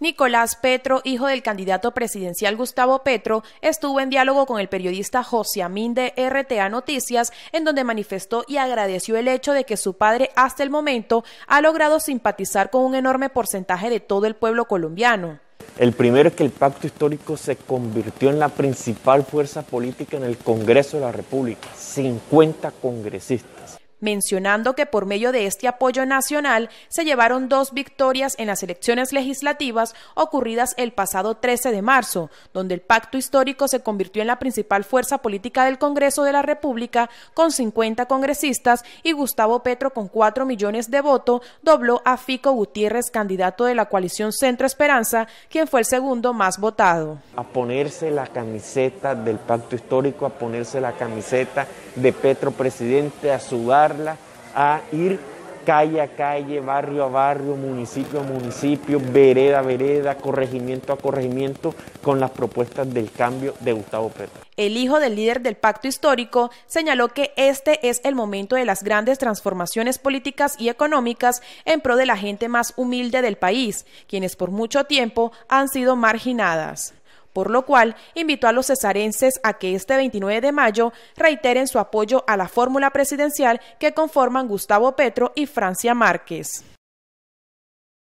Nicolás Petro, hijo del candidato presidencial Gustavo Petro, estuvo en diálogo con el periodista José Amín de RTA Noticias, en donde manifestó y agradeció el hecho de que su padre hasta el momento ha logrado simpatizar con un enorme porcentaje de todo el pueblo colombiano. El primero es que el pacto histórico se convirtió en la principal fuerza política en el Congreso de la República, 50 congresistas mencionando que por medio de este apoyo nacional se llevaron dos victorias en las elecciones legislativas ocurridas el pasado 13 de marzo, donde el pacto histórico se convirtió en la principal fuerza política del Congreso de la República con 50 congresistas y Gustavo Petro con 4 millones de votos dobló a Fico Gutiérrez, candidato de la coalición Centro Esperanza, quien fue el segundo más votado. A ponerse la camiseta del pacto histórico, a ponerse la camiseta de Petro presidente, a sudar a ir calle a calle, barrio a barrio, municipio a municipio, vereda a vereda, corregimiento a corregimiento, con las propuestas del cambio de Gustavo Petro. El hijo del líder del pacto histórico señaló que este es el momento de las grandes transformaciones políticas y económicas en pro de la gente más humilde del país, quienes por mucho tiempo han sido marginadas por lo cual invitó a los cesarenses a que este 29 de mayo reiteren su apoyo a la fórmula presidencial que conforman Gustavo Petro y Francia Márquez.